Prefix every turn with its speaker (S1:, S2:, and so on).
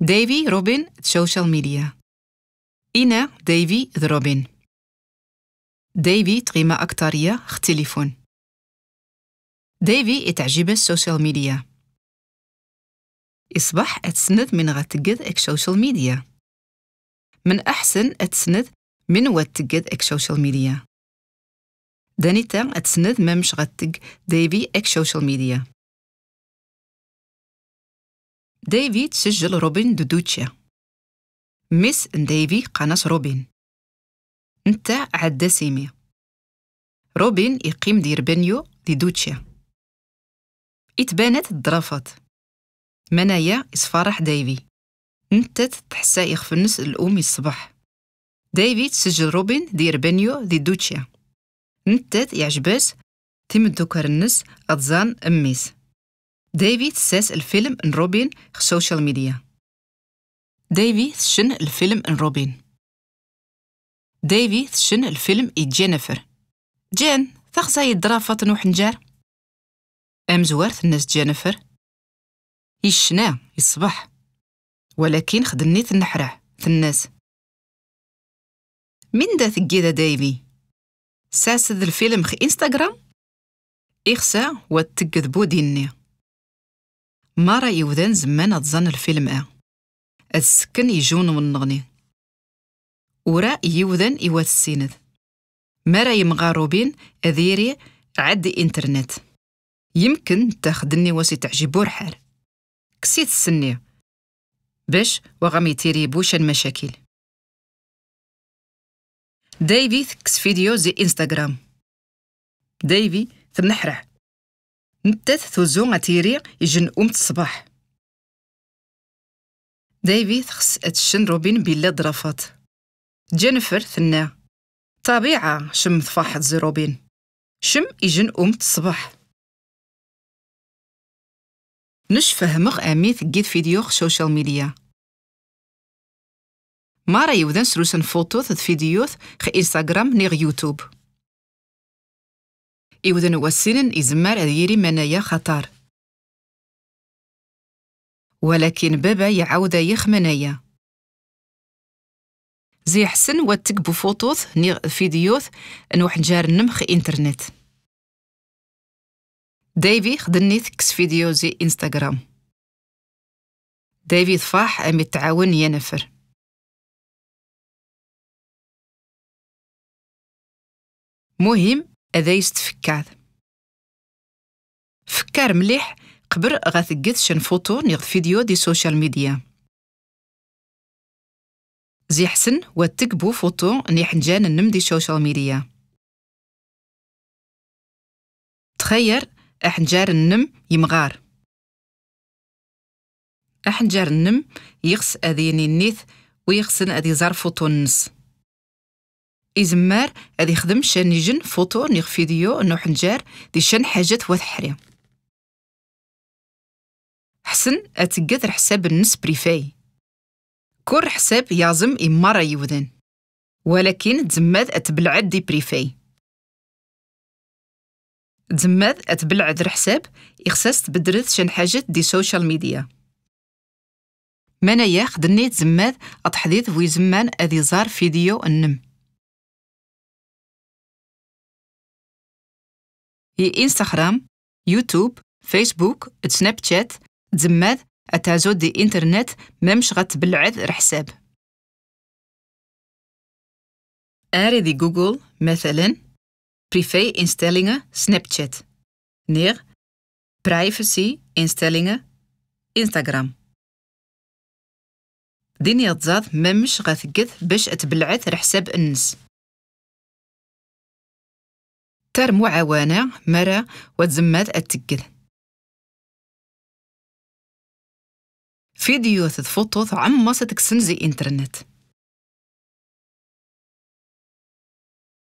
S1: ديفي روبن السوشيال ميديا إنا
S2: ديفي ذ روبن ديفي تغيما أكترية ختليفون ديفي اتعجب السوشيال ميديا
S1: إصبح أتسند من غتقد إك سوشيال ميديا من أحسن أتسند من وتقد إك سوشيال ميديا دانيتا أتسند ما مش غتق ديفي إك سوشيال ميديا ديفيد سجل روبن دوتشيا مس ديفي قناص روبن انت عدا سيمي روبن يقيم دير بنيو دي دوتشيا اتبانت الضرافات منايا إصفارح ديفي انت تحسا يخفنس الأم الصباح ديفيد سجل روبن دير بنيو دي دوتشيا انت يعجباس تيم دوكر النس أتزان أميس ديفيد سيس الفيلم ان روبين سوشيال ميديا ديفيد شن الفيلم ان روبين ديفيد شن الفيلم اي جينيفر جين تخزا نوح
S2: نجار ام زوارث الناس جينيفر يشنا يصبح ولكن خدني تنحرع الناس
S1: من دا ثقيدة دايفي ساسد الفيلم خ انستغرام إخسا واتكذبو ديني ما رأي وذن زمان تزن الفيلم اه السكن يجون ونغني ورا يوذن إيوات السيند ما رأي مغاروبين أذيري عد إنترنت يمكن تاخدني واسي تعجبو رحال كسيت السنية باش وغام بوش المشاكل دايفي كس فيديو زي انستغرام دايفي تنحرح نتات ثوزو غاتيري يجن أم الصباح دايفي تخس أتشن روبين بلا درافات جينيفر ثنا طبيعة شم تفاحت زي روبين شم يجن أم
S2: الصباح نش فهمغ أمي ثقيت فيديو سوشيال ميديا مارا يودن سروسن فوتوث
S1: فيديوث خ انستغرام نيغ يوتيوب إذن
S2: وسن إزمار أديري منايا خطر ولكن بابا يعاود يخمنايا زي حسن واتك
S1: بفوتوث نيغ فيديوث انو جار نمخ انترنت
S2: دايفي خدني ثكس فيديو زي انستغرام دايفي ضفاح امي التعاون ينفر مهم هذا يستفكاد فكر مليح قبر غثقت شن فوتو نيغ فيديو دي سوشيال ميديا زي حسن واتقبو فوتو نيح نجان النم دي سوشيال ميديا تخير أحنجار النم يمغار
S1: أحنجار النم يغس أذيني النيث ويغسن أذي زرفو تونس إزمار غادي يخدم شانيجن فوتو نيغ فيديو نوح نجار دي شان حاجات وثحري حسن أتقدر حساب النس بريفاي كور حساب يازم إمارة يودن ولكن تزماد أتبلعد دي بريفاي تزماد أتبلعد الحساب إخساس تبدرت شان حاجات دي سوشيال ميديا
S2: منايا خدني تزمد أتحديث ويزمان أذي زار فيديو النم هي انستغرام يوتيوب فيسبوك سناب شات تزماد اتا زودي
S1: انترنت ممش غتبلعذ الحساب اري جوجل مثلا إنستالينغ سناب شات نير برايفسي إنستالينغ إنستغرام
S2: ديني تزاد ممش غتقد باش تبلعث الحساب النس تر معاونة مرة وتزمات التكل فيديو تفوتو عمصتك سنزي انترنت